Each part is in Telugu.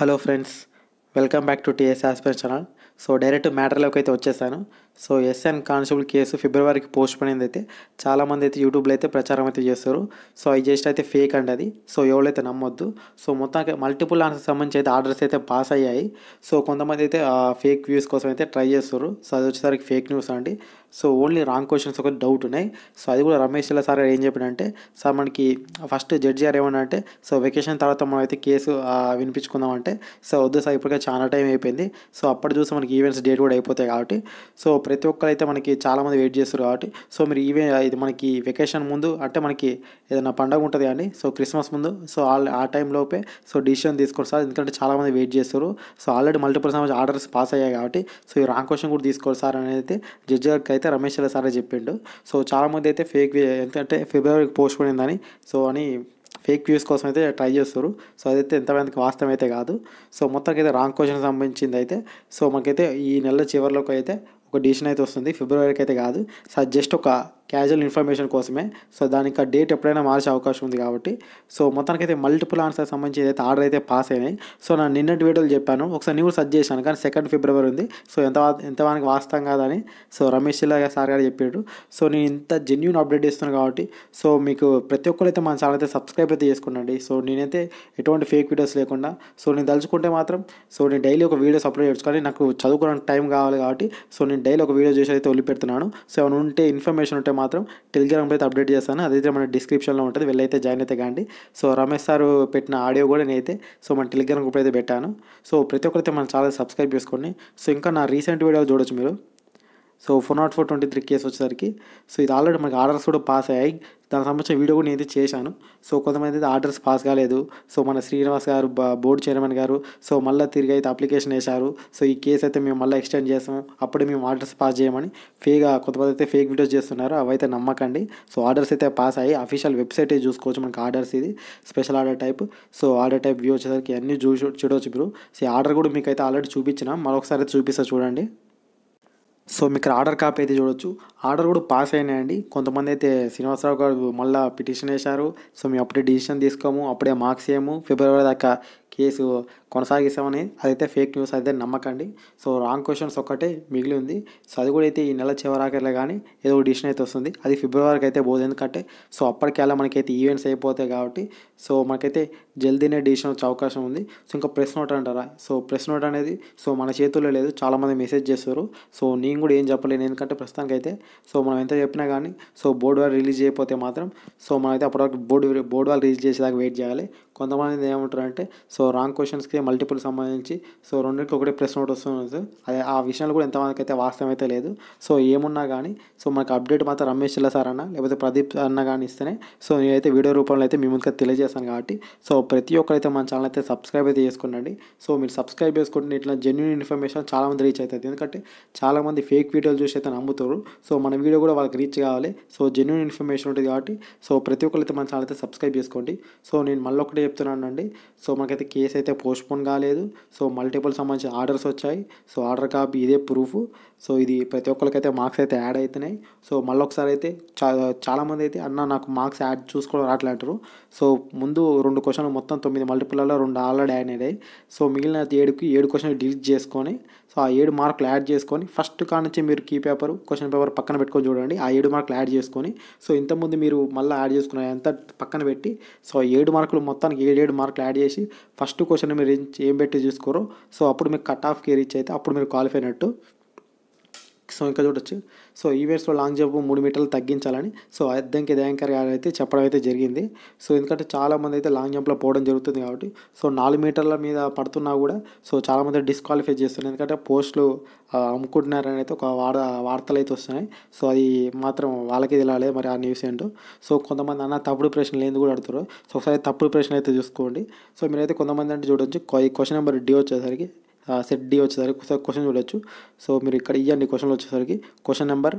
hello friends welcome back to TS aspen channel so direct మ్యాటర్లోకి అయితే వచ్చేసాను సో ఎస్ఎన్ కానిస్టేబుల్ కేసు ఫిబ్రవరికి పోస్ట్ పడింది అయితే చాలామంది అయితే యూట్యూబ్లో అయితే ప్రచారం అయితే చేస్తారు సో అది జస్ట్ అయితే ఫేక్ అండి అది సో ఎవరైతే నమ్మొద్దు సో మొత్తానికి మల్టిపుల్ ఆన్సర్ సంబంధించి అయితే ఆర్డర్స్ అయితే పాస్ అయ్యాయి సో కొంతమంది అయితే ఫేక్ వ్యూస్ కోసం అయితే ట్రై చేస్తారు సో అది వచ్చేసరికి ఫేక్ న్యూస్ అండి సో ఓన్లీ రాంగ్ క్వశ్చన్స్ ఒక డౌట్ ఉన్నాయి సో అది కూడా రమేష్ చిల్ల సార్ ఏం చెప్పినంటే సార్ మనకి ఫస్ట్ జడ్జి గారు ఏమన్నా అంటే సో వెకేషన్ తర్వాత మనం అయితే కేసు వినిపించుకుందాం అంటే సో వద్దు సార్ ఇప్పటికే చాలా టైం అయిపోయింది సో అప్పుడు చూస్తే మనకి ఈవెంట్స్ డేట్ కూడా అయిపోతాయి కాబట్టి సో ప్రతి ఒక్కరైతే మనకి చాలామంది వెయిట్ చేస్తారు కాబట్టి సో మీరు ఈవే ఇది మనకి వెకేషన్ ముందు అంటే మనకి ఏదైనా పండగ ఉంటుంది కానీ సో క్రిస్మస్ ముందు సో ఆ టైంలోపే సో డిసిషన్ తీసుకోరు సార్ ఎందుకంటే చాలామంది వెయిట్ చేస్తారు సో ఆల్రెడీ మల్టిపుల్ సమస్ ఆర్డర్స్ పాస్ అయ్యాయి కాబట్టి సో ఈ రాంక్ క్వశ్చన్ కూడా తీసుకోరు సార్ అని అయితే జడ్జ్ గారికి అయితే రమేష్ సారే చెప్పిండు సో చాలామంది అయితే ఫేక్ ఎందుకంటే ఫిబ్రవరికి పోస్ట్ పోయిందని సో అని ఫేక్ వ్యూస్ కోసం అయితే ట్రై చేస్తారు సో అదైతే ఎంతమందికి వాస్తవం అయితే కాదు సో మొత్తానికి అయితే రాంగ్ క్వశ్చన్ సంబంధించింది అయితే సో మనకైతే ఈ నెల చివరిలోకి అయితే ఒక డిసిషన్ అయితే వస్తుంది ఫిబ్రవరికి అయితే కాదు సార్ జస్ట్ ఒక క్యాజువల్ ఇన్ఫర్మేషన్ కోసమే సో దానికి ఆ డేట్ ఎప్పుడైనా మార్చే అవకాశం ఉంది కాబట్టి సో అయితే మల్టిపుల్ ఆన్సర్ సంబంధించి ఏదైతే ఆర్డర్ అయితే పాస్ అయినాయి సో నేను నిన్నటి వీడియోలు చెప్పాను ఒకసారి న్యూస్ సజ్జ్ చేశాను కానీ సెకండ్ ఫిబ్రవరి ఉంది సో ఎంత ఎంతవానికి వాస్తవం కాదని సో రమేష్ ఇలా సార్ గారు చెప్పాడు సో నేను ఇంత జెన్యున్ అప్డేట్ ఇస్తున్నాను కాబట్టి సో మీకు ప్రతి ఒక్కరు అయితే మన ఛానల్ అయితే సబ్స్క్రైబ్ అయితే చేసుకోండి సో నేనైతే ఎటువంటి ఫేక్ వీడియోస్ లేకుండా సో నేను తలుచుకుంటే మాత్రం సో నేను డైలీ ఒక వీడియోస్ అప్లోడ్ చేసుకోవాలి నాకు చదువుకోవడానికి టైం కావాలి కాబట్టి సో నేను డైలీ ఒక వీడియో చేసి అయితే వదిలిపెడుతున్నాను సో ఏమైనా ఉంటే ఇన్ఫర్మేషన్ ఉంటే మాత్రం టెలిగ్రామ్ అయితే అప్డేట్ చేస్తాను అదైతే మన డిస్క్రిప్షన్లో ఉంటుంది వెళ్ళైతే జాయిన్ అయితే కాండి సో రమేష్ సార్ పెట్టిన ఆడియో కూడా నేనైతే సో మన టెలిగ్రామ్ గ్రూప్ అయితే పెట్టాను సో ప్రతి ఒక్కరైతే మనం చాలా సబ్స్క్రైబ్ చేసుకోండి సో ఇంకా నా రీసెంట్ వీడియో చూడొచ్చు మీరు so four not four twenty three case వచ్చేసరికి సో ఇది ఆల్రెడీ మనకి ఆర్డర్స్ కూడా పాస్ అయ్యాయి దానికి సంబంధించిన వీడియో కూడా నేనైతే చేశాను సో కొంతమంది అయితే ఆర్డర్స్ పాస్ కాలేదు సో మన శ్రీనివాస్ గారు బోర్డు చైర్మన్ గారు సో మళ్ళీ తిరిగి అయితే అప్లికేషన్ వేశారు సో ఈ కేసు అయితే మేము మళ్ళీ ఎక్స్టెండ్ చేస్తాము అప్పుడే మేము ఆర్డర్స్ పాస్ చేయమని ఫేగా కొంతమంది అయితే ఫేక్ వీడియోస్ చేస్తున్నారు అవైతే నమ్మకండి సో ఆర్డర్స్ అయితే పాస్ అయ్యి అఫీషియల్ వెబ్సైట్ చూసుకోవచ్చు మనకి ఆర్డర్స్ ఇది special order type so order type view వచ్చేసరికి అన్నీ చూ చూడవచ్చు మీరు సో ఆర్డర్ కూడా మీకు అయితే ఆల్రెడీ చూపించిన మరొకసారి చూపిస్తా చూడండి సో మీకు ఆర్డర్ కాపీ అయితే చూడొచ్చు ఆర్డర్ కూడా పాస్ అయినాయండి కొంతమంది అయితే శ్రీనివాసరావు గారు మళ్ళీ పిటిషన్ వేశారు సో మేము అప్పుడే డిసిషన్ తీసుకోము అప్పుడే మార్క్స్ ఏము ఫిబ్రవరి దాకా కేసు కొనసాగిస్తామని అదైతే ఫేక్ న్యూస్ అయితే నమ్మకండి సో రాంగ్ క్వశ్చన్స్ ఒక్కటే మిగిలి ఉంది సో అది కూడా అయితే ఈ నెల చివరాకర్లో కానీ ఏదో డిసిషన్ అయితే వస్తుంది అది ఫిబ్రవరికి అయితే పోదు ఎందుకంటే సో అప్పటికల్లా మనకైతే ఈవెంట్స్ అయిపోతాయి కాబట్టి సో మనకైతే జల్దీనే డిసిషన్ వచ్చే అవకాశం ఉంది సో ఇంకా ప్రెస్ నోట్ అంటారా సో ప్రెస్ నోట్ అనేది సో మన చేతుల్లో లేదు చాలామంది మెసేజ్ చేస్తారు సో నేను కూడా ఏం చెప్పలేను ఎందుకంటే ప్రస్తుతానికి అయితే సో మనం ఎంత చెప్పినా కానీ సో బోర్డు వాళ్ళు రిలీజ్ అయిపోతే మాత్రం సో మనమైతే అప్పటివరకు బోర్డు బోర్డు వాళ్ళు రిలీజ్ చేసేదాకా వెయిట్ చేయాలి కొంతమంది ఏమంటారు అంటే సో రాంగ్ క్వశ్చన్స్కి మల్టిపుల్ సంబంధించి సో రెండింటికి ఒకటే ప్రెస్ నోట్ వస్తుంది సార్ అదే ఆ విషయాలు కూడా ఎంతమందికి అయితే వాస్తవం అయితే లేదు సో ఏమున్నా కానీ సో మనకు అప్డేట్ మాత్రం రమేష్ చిల్ల సార్ అన్న లేకపోతే ప్రదీప్ అన్న కానీ ఇస్తేనే సో నేనైతే వీడియో రూపంలో అయితే మీ ముందుగా తెలియజేస్తాను కాబట్టి సో ప్రతి ఒక్కరైతే మన ఛానల్ అయితే సబ్స్క్రైబ్ అయితే చేసుకోండి సో మీరు సబ్స్క్రైబ్ చేసుకుంటే ఇట్లా జెన్యున్ ఇన్ఫర్మేషన్ చాలామంది రీచ్ అవుతుంది ఎందుకంటే చాలామంది ఫేక్ వీడియోలు చూసి అయితే నమ్ముతారు సో మన వీడియో కూడా వాళ్ళకి రీచ్ కావాలి సో జెన్యున్ ఇన్ఫర్మేషన్ ఉంటుంది కాబట్టి సో ప్రతి అయితే మన ఛానల్ అయితే సబ్స్క్రైబ్ చేసుకోండి సో నేను మళ్ళీ ఒకటి చెప్తున్నానండి సో మనకైతే కేసు అయితే పోస్ట్పోన్ కాలేదు సో మల్టిపుల్ సంబంధించిన ఆర్డర్స్ వచ్చాయి సో ఆర్డర్ కాపీ ఇదే ప్రూఫ్ సో ఇది ప్రతి ఒక్కరికైతే మార్క్స్ అయితే యాడ్ అవుతున్నాయి సో మళ్ళీ ఒకసారి అయితే చా చాలామంది అయితే అన్న నాకు మార్క్స్ యాడ్ చూసుకోవడం రావట్లంటారు సో ముందు రెండు క్వశ్చన్లు మొత్తం తొమ్మిది మల్టిపుల్లో రెండు ఆల్రెడీ యాడ్ అయ్యాయి సో మిగిలిన ఏడుకి ఏడు క్వశ్చన్లు డిలీట్ చేసుకొని సో ఆ ఏడు మార్కులు యాడ్ చేసుకొని ఫస్ట్ కానుంచి మీరు కీ పేపర్ క్వశ్చన్ పేపర్ పక్కన పెట్టుకొని చూడండి ఆ ఏడు మార్కులు యాడ్ చేసుకొని సో ఇంతకుముందు మీరు మళ్ళీ యాడ్ చేసుకున్న ఎంత పక్కన పెట్టి సో ఏడు మార్కులు మొత్తానికి ఏడు ఏడు మార్కులు యాడ్ చేసి ఫస్ట్ క్వశ్చన్ మీరు ఏం పెట్టి చూసుకోరో సో అప్పుడు మీకు కట్ ఆఫ్కి రీచ్ అయితే అప్పుడు మీరు క్వాలిఫై అయినట్టు సో ఇంకా చూడొచ్చు సో ఈవెంట్స్లో లాంగ్ జంప్ మూడు మీటర్లు తగ్గించాలని సో అద్దంకి దయాంకర్ గారు అయితే చెప్పడం అయితే జరిగింది సో ఎందుకంటే చాలామంది అయితే లాంగ్ జంప్లో పోవడం జరుగుతుంది కాబట్టి సో నాలుగు మీటర్ల మీద పడుతున్నా కూడా సో చాలామంది డిస్క్వాలిఫై చేస్తున్నారు ఎందుకంటే పోస్టులు అమ్ముకుంటున్నారని అయితే ఒక వార్త వార్తలు అయితే వస్తున్నాయి సో అది మాత్రం వాళ్ళకి తెలియాలి మరి ఆ న్యూస్ ఏంటో సో కొంతమంది అన్న తప్పుడు ప్రశ్నలు ఎందుకు కూడా అడుగుతారు సో ఒకసారి తప్పుడు ప్రశ్నలు అయితే చూసుకోండి సో మీరైతే కొంతమంది అంటే చూడొచ్చు క్వశ్చన్ నెంబర్ డి వచ్చేసరికి సెట్ డి వచ్చేసరికి క్వశ్చన్ చూడొచ్చు సో మీరు ఇక్కడ ఇవ్వండి క్వశ్చన్లు వచ్చేసరికి క్వశ్చన్ నెంబర్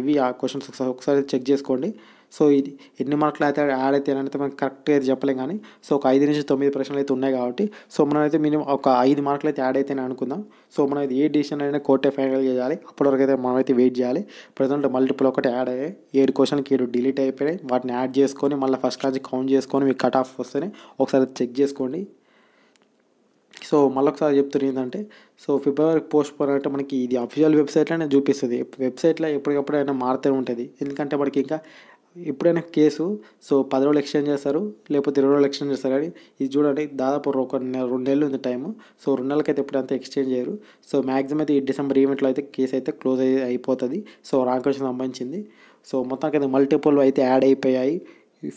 ఇవి ఆ క్వశ్చన్స్ ఒకసారి ఒకసారి చెక్ చేసుకోండి సో ఇది ఎన్ని మార్కులు అయితే యాడ్ అయితే అయితే మనం కరెక్ట్గా అయితే చెప్పలేం కానీ సో ఒక ఐదు నుంచి తొమ్మిది ప్రశ్నలు అయితే ఉన్నాయి కాబట్టి సో మనం అయితే మినిమం ఒక ఐదు మార్కులు అయితే యాడ్ అయితే అనుకుందాం సో మనం అయితే ఏ డిసిషన్ అయినా కోర్టే ఫైనల్ చేయాలి అప్పటివరకు అయితే మనం అయితే వెయిట్ చేయాలి ప్రజెంట్ మల్టిపుల్ ఒకటి యాడ్ అయ్యాయి ఏడు క్వశ్చన్కి ఏడు డిలీట్ అయిపోయాయి వాటిని యాడ్ చేసుకొని మళ్ళీ ఫస్ట్ క్లాస్ కౌంట్ చేసుకొని మీకు కట్ ఆఫ్ వస్తేనే ఒకసారి చెక్ చేసుకోండి సో మళ్ళొకసారి చెప్తున్నా ఏంటంటే సో ఫిబ్రవరి పోస్ట్ పోన్ అంటే మనకి ఇది అఫీషియల్ వెబ్సైట్లోనే చూపిస్తుంది వెబ్సైట్లో ఎప్పటికప్పుడు అయినా మారుతూ ఉంటుంది ఎందుకంటే మనకి ఇంకా ఎప్పుడైనా కేసు సో పది రోజులు ఎక్స్చేంజ్ చేస్తారు లేకపోతే ఇరవై రోజులు ఎక్స్చేంజ్ చేస్తారు కానీ ఇది చూడండి దాదాపు ఒక రెండు నెలలు ఉంది టైము సో రెండు నెలలకి అయితే ఎప్పుడైతే ఎక్స్చేంజ్ చేయరు సో మ్యాక్సిమం అయితే ఈ డిసెంబర్ ఈవెంట్లో అయితే కేసు అయితే క్లోజ్ అయి అయిపోతుంది సో రాంకోషన్ సంబంధించింది సో మొత్తానికైతే మల్టిపుల్ అయితే యాడ్ అయిపోయాయి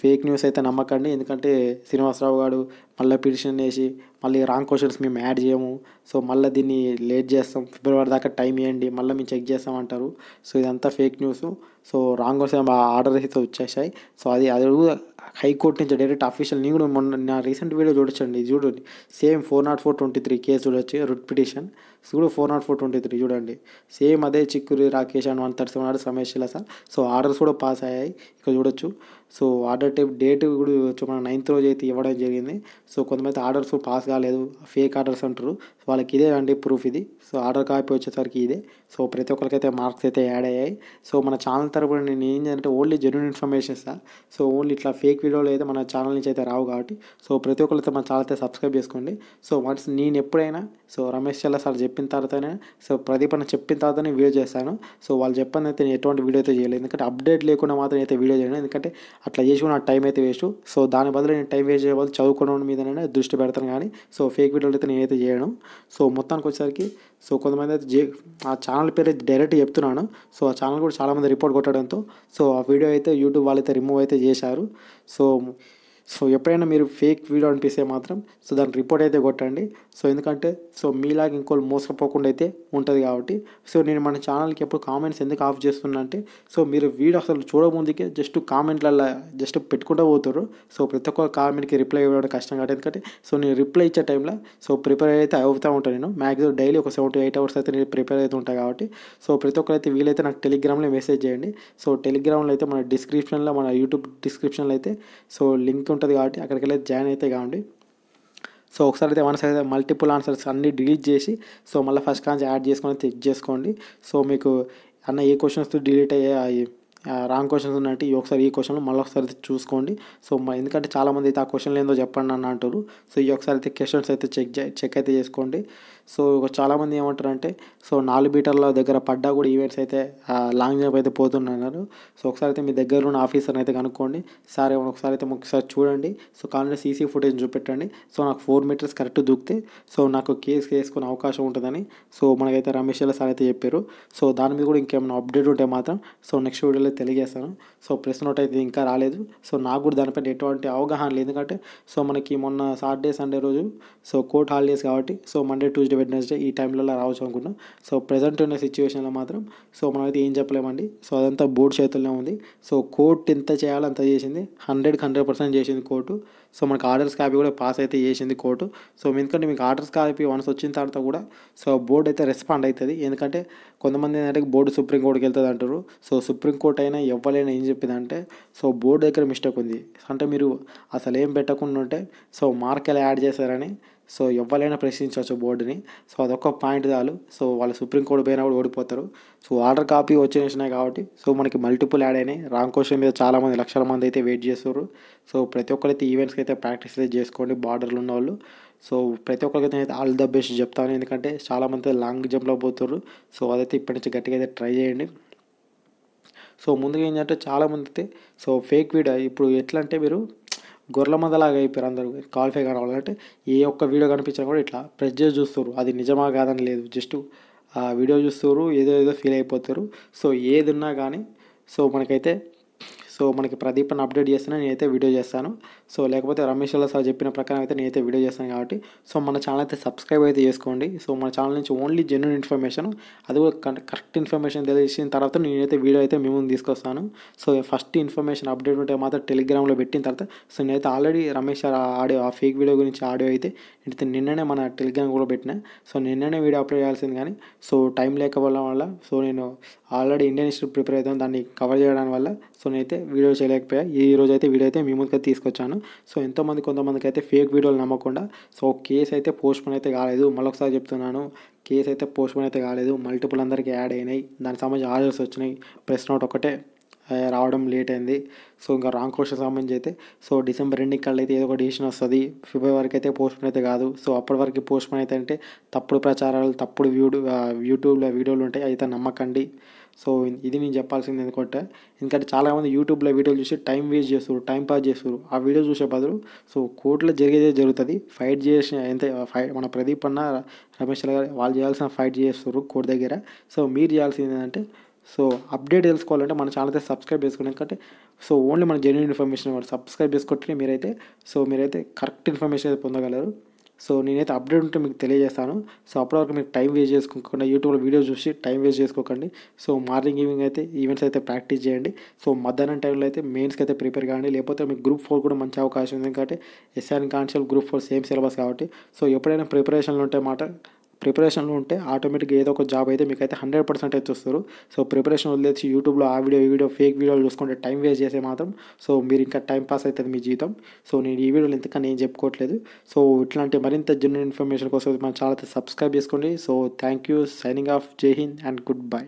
ఫేక్ న్యూస్ అయితే నమ్మకండి ఎందుకంటే శ్రీనివాసరావు గారు మళ్ళీ పిటిషన్ వేసి మళ్ళీ రాంగ్ క్వశ్చన్స్ మేము యాడ్ చేయము సో మళ్ళీ దీన్ని లేట్ చేస్తాం ఫిబ్రవరి దాకా టైం ఇవ్వండి మళ్ళీ మేము చెక్ చేస్తాం అంటారు సో ఇదంతా fake news so wrong question order అయితే వచ్చేసాయి సో అది అది హైకోర్టు నుంచి డైరెక్ట్ అఫీషియల్ నేను కూడా మొన్న నా రీసెంట్ వీడియో చూడొచ్చండి చూడండి same four not four twenty three case చూడొచ్చు రుట్ పిటిషన్ కూడా four not four twenty three చూడండి సేమ్ అదే Chikkuri Rakesh and one thirty seven order Ramesh sir so orders కూడా పాస్ అయ్యాయి ఇక్కడ చూడొచ్చు సో ఆర్డర్ టైప్ డేట్ కూడా మన నైన్త్ రోజు అయితే ఇవ్వడం జరిగింది సో కొంతమంది ఆర్డర్స్ పాస్ లేదు ఫేక్ ఆర్డర్స్ అంటారు వాళ్ళకి ఇదే అండి ప్రూఫ్ ఇది సో ఆర్డర్ కాపీ వచ్చేసరికి ఇదే సో ప్రతి ఒక్కరికైతే మార్క్స్ అయితే యాడ్ అయ్యాయి సో మన ఛానల్ తరపున నేను ఏంటంటే only genuine information so only ఇట్లా ఫేక్ వీడియోలు అయితే మన ఛానల్ నుంచి అయితే రావు కాబట్టి సో ప్రతి అయితే మన ఛానల్ అయితే సబ్స్క్రైబ్ చేసుకోండి సో వన్స్ నేను ఎప్పుడైనా సో రమేష్ చల్లా సార్ చెప్పిన తర్వాతనే సో ప్రదీప్ అన్న చెప్పిన తర్వాతనే వీడియో చేస్తాను సో వాళ్ళు చెప్పని అయితే నేను ఎటువంటి వీడియో అయితే చేయలేదు ఎందుకంటే అప్డేట్ లేకుండా మాత్రం అయితే వీడియో చేయను ఎందుకంటే అట్లా చేసుకున్న టైం అయితే వేస్ట్ సో దాని బదులు నేను టైం వేస్ట్ చేయబోదు చదువుకోవడం మీద దృష్టి పెడతాను కానీ సో ఫేక్ వీడియోలు అయితే నేనైతే చేయడం సో మొత్తానికి వచ్చేసరికి సో కొంతమంది అయితే జే ఆ ఛానల్ పేరు అయితే డైరెక్ట్ చెప్తున్నాను సో ఆ ఛానల్ కూడా చాలామంది రిపోర్ట్ కొట్టడంతో సో ఆ వీడియో అయితే యూట్యూబ్ వాళ్ళైతే రిమూవ్ అయితే చేశారు సో సో ఎప్పుడైనా మీరు ఫేక్ వీడియో అనిపిస్తే మాత్రం సో దాని రిపోర్ట్ అయితే కొట్టండి సో ఎందుకంటే సో మీలాగా ఇంకోళ్ళు మోసపోకుండా అయితే ఉంటుంది కాబట్టి సో నేను మన ఛానల్కి ఎప్పుడు కామెంట్స్ ఎందుకు ఆఫ్ చేస్తున్నా అంటే సో మీరు వీడియో అసలు చూడముందుకే జస్ట్ కామెంట్లలో జస్ట్ పెట్టుకుంటూ పోతారు సో ప్రతి ఒక్క కామెంట్కి రిప్లై ఇవ్వడం కష్టం కాబట్టి ఎందుకంటే సో నేను రిప్లై ఇచ్చే టైంలో సో ప్రిపేర్ అయితే అవుతూ ఉంటాను నేను మ్యాక్సిమం డైలీ ఒక సెవెన్ టు ఎయిట్ అవర్స్ అయితే నేను ప్రిపేర్ అయితే ఉంటాను కాబట్టి సో ప్రతి ఒక్కరైతే వీలైతే నాకు టెలిగ్రామ్లో మెసేజ్ చేయండి సో టెలిగ్రామ్లో అయితే మన డిస్క్రిప్షన్లో మన యూట్యూబ్ డిస్క్రిప్షన్లో అయితే సో లింక్ ఉంటుంది కాబట్టి అక్కడికి వెళ్ళి జాయిన్ అయితే కావండి సో ఒకసారి అయితే వన్స్ అయితే మల్టిపుల్ ఆన్సర్స్ అన్నీ డిలీట్ చేసి సో మళ్ళీ ఫస్ట్ క్లాన్స్ యాడ్ చేసుకొని చెక్ చేసుకోండి సో మీకు అన్న ఏ క్వశ్చన్స్ డిలీట్ అయ్యాయి రాంగ్ క్వశ్చన్స్ ఉన్నట్టు ఈ ఒకసారి ఈ క్వశ్చన్లు మళ్ళీ ఒకసారి అయితే చూసుకోండి సో ఎందుకంటే చాలామంది అయితే ఆ క్వశ్చన్లు ఏందో చెప్పండి అని అంటారు సో ఈ ఒకసారి అయితే క్వశ్చన్స్ అయితే చెక్ చెక్ అయితే చేసుకోండి సో చాలామంది ఏమంటారంటే సో నాలుగు మీటర్ల దగ్గర పడ్డా కూడా ఈవెంట్స్ అయితే లాంగ్ జంప్ అయితే పోతున్నారు సో ఒకసారి అయితే మీ దగ్గర ఉన్న ఆఫీసర్ని అయితే కనుక్కోండి సార్ ఏమైనా ఒకసారి అయితే ఒకసారి చూడండి సో కానీ సీసీ ఫుటేజ్ చూపెట్టండి సో నాకు ఫోర్ మీటర్స్ కరెక్ట్ దూకితే సో నాకు కేసు వేసుకునే అవకాశం ఉంటుందని సో మనకైతే రమేష్ సార్ అయితే చెప్పారు సో దాని మీద కూడా ఇంకేమైనా అప్డేట్ ఉంటే మాత్రం సో నెక్స్ట్ వీడియోలో తెలియజేస్తాను సో ప్రెస్ నోట్ అయితే ఇంకా రాలేదు సో నాకు కూడా దానిపైన ఎటువంటి అవగాహన లేదు ఎందుకంటే సో మనకి మొన్న సాటర్డే సండే రోజు సో కోర్ట్ హాలిడేస్ కాబట్టి సో మండే ట్యూస్డే వెడ్నెస్డే ఈ టైంలో రావచ్చు అనుకున్నాం సో ప్రజెంట్ ఉన్న సిచ్యువేషన్లో మాత్రం సో మనమైతే ఏం చెప్పలేమండి సో అదంతా బోర్డు చేతుల్లో ఉంది సో కోర్ట్ ఎంత చేయాలో అంత చేసింది హండ్రెడ్కి హండ్రెడ్ పర్సెంట్ చేసింది కోర్టు సో మనకు ఆర్డర్స్ కాపీ కూడా పాస్ అయితే చేసింది కోర్టు సో ఎందుకంటే మీకు ఆర్డర్స్ కాపీ వన్స్ వచ్చిన తర్వాత కూడా సో బోర్డు అయితే రెస్పాండ్ అవుతుంది ఎందుకంటే కొంతమంది ఏంటంటే బోర్డు సుప్రీంకోర్టుకి వెళ్తుంది అంటారు సో సుప్రీంకోర్టు అయినా ఇవ్వలేని ఏం చెప్పిందంటే సో బోర్డు దగ్గర మిస్టేక్ ఉంది అంటే మీరు అసలు ఏం పెట్టకుండా ఉంటే సో ఎలా యాడ్ చేశారని సో ఎవరైనా ప్రశ్నించవచ్చు బోర్డుని సో అదొక పాయింట్ చాలు సో వాళ్ళు సుప్రీంకోర్టు పోయినా కూడా ఓడిపోతారు సో ఆర్డర్ కాపీ వచ్చినాయి కాబట్టి సో మనకి మల్టిపుల్ యాడ్ అయినాయి రాంగ్ క్వశ్చన్ మీద చాలామంది లక్షల మంది అయితే వెయిట్ చేస్తారు సో ప్రతి ఒక్కరైతే ఈవెంట్స్కి అయితే ప్రాక్టీస్ అయితే చేసుకోండి బార్డర్లు ఉన్న వాళ్ళు సో ప్రతి ఒక్కరికి అయితే ఆల్ ద బెస్ట్ చెప్తాను ఎందుకంటే చాలామంది లాంగ్ జంప్లో పోతున్నారు సో అదైతే ఇప్పటి నుంచి గట్టిగా అయితే ట్రై చేయండి సో ముందుగా ఏంటంటే చాలామంది అయితే సో ఫేక్ వీడియో ఇప్పుడు ఎట్లా అంటే మీరు గొర్రెల మందలాగా అయిపోయారు అందరూ క్వాలిఫై కావాలంటే ఏ ఒక్క వీడియో కనిపించినా కూడా ఇట్లా ప్రెస్ చేసి చూస్తారు అది నిజమా కాదని లేదు జస్ట్ ఆ వీడియో చూస్తారు ఏదో ఏదో ఫీల్ అయిపోతారు సో ఏది ఉన్నా కానీ సో మనకైతే సో మనకి ప్రదీప్ అప్డేట్ చేస్తేనే నేనైతే వీడియో చేస్తాను సో లేకపోతే రమేష్ సార్ చెప్పిన ప్రకారం అయితే నేనైతే వీడియో చేస్తాను కాబట్టి సో మన ఛానల్ అయితే సబ్స్క్రైబ్ అయితే చేసుకోండి సో మన ఛానల్ నుంచి ఓన్లీ జెన్యున్ ఇన్ఫర్మేషన్ అది కూడా కరెక్ట్ ఇన్ఫర్మేషన్ తెలియజేసిన తర్వాత నేనైతే వీడియో అయితే మేము తీసుకొస్తాను సో ఫస్ట్ ఇన్ఫర్మేషన్ అప్డేట్ ఉంటే మాత్రం టెలిగ్రామ్లో పెట్టిన తర్వాత సో నేనైతే ఆల్రెడీ రమేష్ సార్ ఆడియో ఆ ఫేక్ వీడియో గురించి ఆడియో అయితే నేనైతే నిన్ననే మన టెలిగ్రామ్ కూడా పెట్టిన సో నిన్ననే వీడియో అప్లోడ్ చేయాల్సింది కానీ సో టైం లేకపోవడం వల్ల సో నేను ఆల్రెడీ ఇండియన్ హిస్టరీ ప్రిపేర్ అవుతాను దాన్ని కవర్ చేయడం వల్ల సో నేనైతే వీడియో చేయలేకపోయా ఈ రోజు అయితే వీడియో అయితే మీ ముందుగా తీసుకొచ్చాను సో ఎంతోమంది కొంతమందికి అయితే ఫేక్ వీడియోలు నమ్మకుండా సో కేసు అయితే పోస్ట్మెన్ అయితే కాలేదు మళ్ళొకసారి చెప్తున్నాను కేసు అయితే పోస్ట్పోన్ అయితే కాలేదు మల్టిపుల్ అందరికీ యాడ్ అయినాయి దానికి సంబంధించి ఆర్డర్స్ వచ్చినాయి ప్రెస్ నోట్ ఒకటే రావడం లేట్ అయింది సో ఇంకా రాంగ్ క్వశ్చన్ సంబంధించి అయితే సో డిసెంబర్ రెండింటి కల్లా అయితే ఏదో ఒక డిసిషన్ వస్తుంది ఫిబ్రవరి వరకు అయితే పోస్ట్పోన్ అయితే కాదు సో అప్పటి వరకు పోస్ట్మెన్ అయితే అంటే తప్పుడు ప్రచారాలు తప్పుడు వ్యూ యూట్యూబ్లో వీడియోలు ఉంటాయి అయితే నమ్మకండి సో ఇది నేను చెప్పాల్సింది ఎందుకంటే ఎందుకంటే చాలామంది యూట్యూబ్లో వీడియోలు చూసి టైం వేస్ట్ చేస్తారు టైం పాస్ చేస్తారు ఆ వీడియో చూసే బదులు సో కోర్టులో జరిగేదే జరుగుతుంది ఫైట్ చేసిన ఎంత ఫైట్ మన ప్రదీప్ అన్న రమేష్ గారు వాళ్ళు చేయాల్సిన ఫైట్ చేస్తారు కోర్టు దగ్గర సో మీరు చేయాల్సింది ఏంటంటే సో అప్డేట్ తెలుసుకోవాలంటే మన ఛానల్ అయితే సబ్స్క్రైబ్ చేసుకోండి ఎందుకంటే సో ఓన్లీ మన జెన్యున్ ఇన్ఫర్మేషన్ సబ్స్క్రైబ్ చేసుకుంటేనే మీరైతే సో మీరైతే కరెక్ట్ ఇన్ఫర్మేషన్ అయితే పొందగలరు సో నేనైతే అప్డేట్ ఉంటే మీకు తెలియజేస్తాను సో అప్పటివరకు మీకు టైం వేస్ట్ చేసుకోకుండా యూట్యూబ్లో వీడియోస్ చూసి టైం వేస్ట్ చేసుకోకండి సో మార్నింగ్ ఈవినింగ్ అయితే ఈవెంట్స్ అయితే ప్రాక్టీస్ చేయండి సో మధ్యాహ్నం టైంలో అయితే మెయిన్స్కి అయితే ప్రిపేర్ కావండి లేకపోతే మీకు గ్రూప్ ఫోర్ కూడా మంచి అవకాశం ఉంది ఎందుకంటే ఎస్ఆర్ కాన్షియల్ గ్రూప్ ఫోర్ సేమ్ సిలబస్ కాబట్టి సో ఎప్పుడైనా ప్రిపరేషన్లు ఉంటే మాట ప్రిపరేషన్లో ఉంటే ఆటోమేటిక్గా ఏదో ఒక జాబ్ అయితే మీకు అయితే హండ్రెడ్ పర్సెంట్ అయితే వస్తారు సో ప్రిపరేషన్ వదిలేసి యూట్యూబ్లో ఆ వీడియో ఈ వీడియో ఫేక్ వీడియోలు చూసుకుంటే టైం వేస్ట్ చేసే మాత్రం సో మీరు ఇంకా టైం పాస్ అవుతుంది మీ జీతం సో నేను ఈ వీడియోలు ఇంతకన్నా నేను చెప్పుకోవట్లేదు సో ఇట్లాంటి మరింత జనరల్ ఇన్ఫర్మేషన్ కోసం మనం చాలా సబ్స్క్రైబ్ చేసుకోండి so thank you signing off Jai Hind and good bye